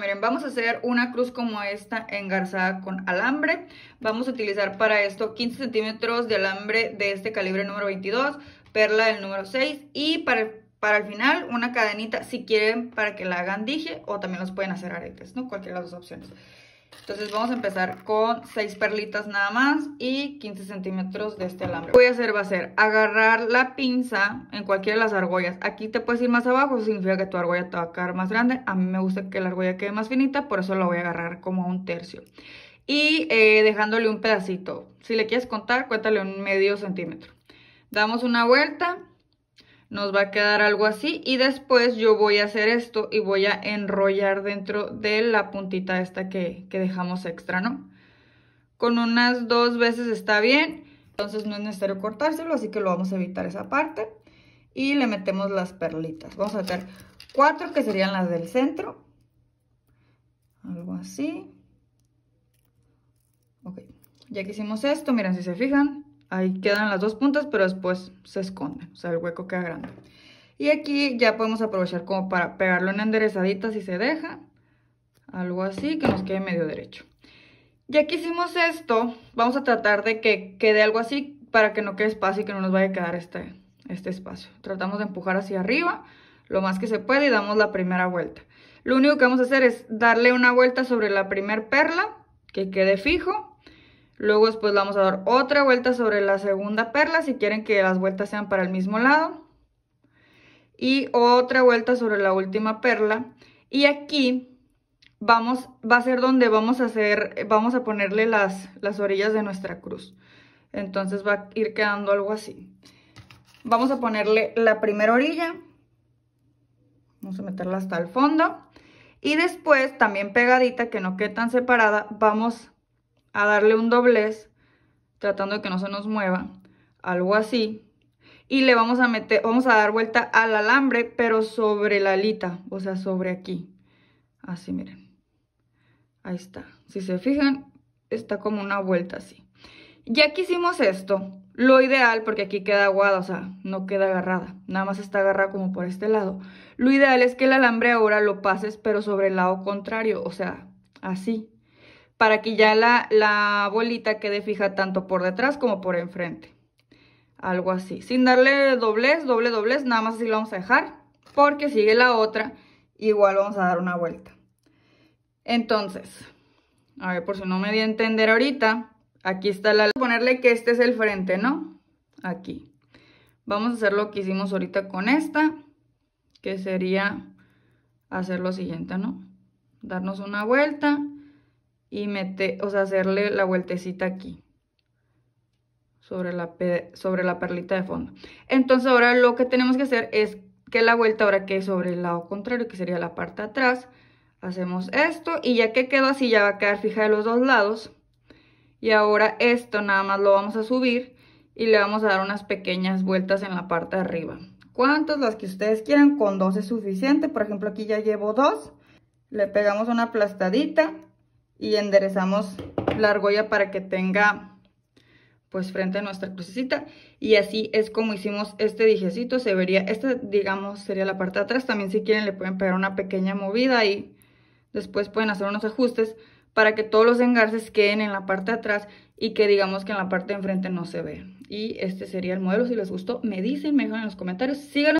miren, vamos a hacer una cruz como esta engarzada con alambre. Vamos a utilizar para esto 15 centímetros de alambre de este calibre número 22, perla del número 6 y para, para el final una cadenita si quieren para que la hagan dije o también los pueden hacer aretes, ¿no? Cualquiera de las dos opciones. Entonces vamos a empezar con 6 perlitas nada más y 15 centímetros de este alambre. Lo que voy a hacer va a ser agarrar la pinza en cualquiera de las argollas. Aquí te puedes ir más abajo, eso significa que tu argolla te va a quedar más grande. A mí me gusta que la argolla quede más finita, por eso la voy a agarrar como a un tercio. Y eh, dejándole un pedacito. Si le quieres contar, cuéntale un medio centímetro. Damos una vuelta nos va a quedar algo así y después yo voy a hacer esto y voy a enrollar dentro de la puntita esta que, dejamos extra, ¿no? Con unas dos veces está bien, entonces no es necesario cortárselo, así que lo vamos a evitar esa parte. Y le metemos las perlitas. Vamos a hacer cuatro que serían las del centro. Algo así. Ok, ya que hicimos esto, miren si se fijan, Ahí quedan las dos puntas, pero después se esconden, o sea, el hueco queda grande. Y aquí ya podemos aprovechar como para pegarlo en enderezadita si se deja. Algo así, que nos quede medio derecho. Ya que hicimos esto, vamos a tratar de que quede algo así para que no quede espacio y que no nos vaya a quedar este, este espacio. Tratamos de empujar hacia arriba lo más que se puede y damos la primera vuelta. Lo único que vamos a hacer es darle una vuelta sobre la primer perla, que quede fijo, Luego después vamos a dar otra vuelta sobre la segunda perla si quieren que las vueltas sean para el mismo lado. Y otra vuelta sobre la última perla. Y aquí vamos, va a ser donde vamos a hacer, vamos a ponerle las, las orillas de nuestra cruz. Entonces va a ir quedando algo así. Vamos a ponerle la primera orilla. Vamos a meterla hasta el fondo. Y después, también pegadita, que no quede tan separada, vamos a darle un doblez, tratando de que no se nos mueva, algo así. Y le vamos a meter, vamos a dar vuelta al alambre, pero sobre la alita, o sea, sobre aquí. Así, miren. Ahí está. Si se fijan, está como una vuelta así. Ya que hicimos esto, lo ideal, porque aquí queda aguada, o sea, no queda agarrada, nada más está agarrada como por este lado. Lo ideal es que el alambre ahora lo pases, pero sobre el lado contrario, o sea, así, para que ya la, bolita quede fija tanto por detrás como por enfrente. Algo así, sin darle doblez, doble doblez, nada más así lo vamos a dejar porque sigue la otra, igual vamos a dar una vuelta. Entonces, a ver por si no me di a entender ahorita, aquí está la... Ponerle que este es el frente, ¿no? Aquí. Vamos a hacer lo que hicimos ahorita con esta, que sería hacer lo siguiente, ¿no? Darnos una vuelta y mete, o sea, hacerle la vueltecita aquí. Sobre la, sobre la perlita de fondo. Entonces ahora lo que tenemos que hacer es que la vuelta ahora quede sobre el lado contrario, que sería la parte de atrás. Hacemos esto y ya que quedó así, ya va a quedar fija de los dos lados. Y ahora esto nada más lo vamos a subir y le vamos a dar unas pequeñas vueltas en la parte de arriba. ¿Cuántas? Las que ustedes quieran, con dos es suficiente. Por ejemplo, aquí ya llevo dos. Le pegamos una aplastadita y enderezamos la argolla para que tenga pues frente a nuestra crucecita y así es como hicimos este dijecito se vería, esta digamos sería la parte de atrás también si quieren le pueden pegar una pequeña movida y después pueden hacer unos ajustes para que todos los engarces queden en la parte de atrás y que digamos que en la parte de enfrente no se vea. Y este sería el modelo, si les gustó me dicen, me dejan en los comentarios, síganos.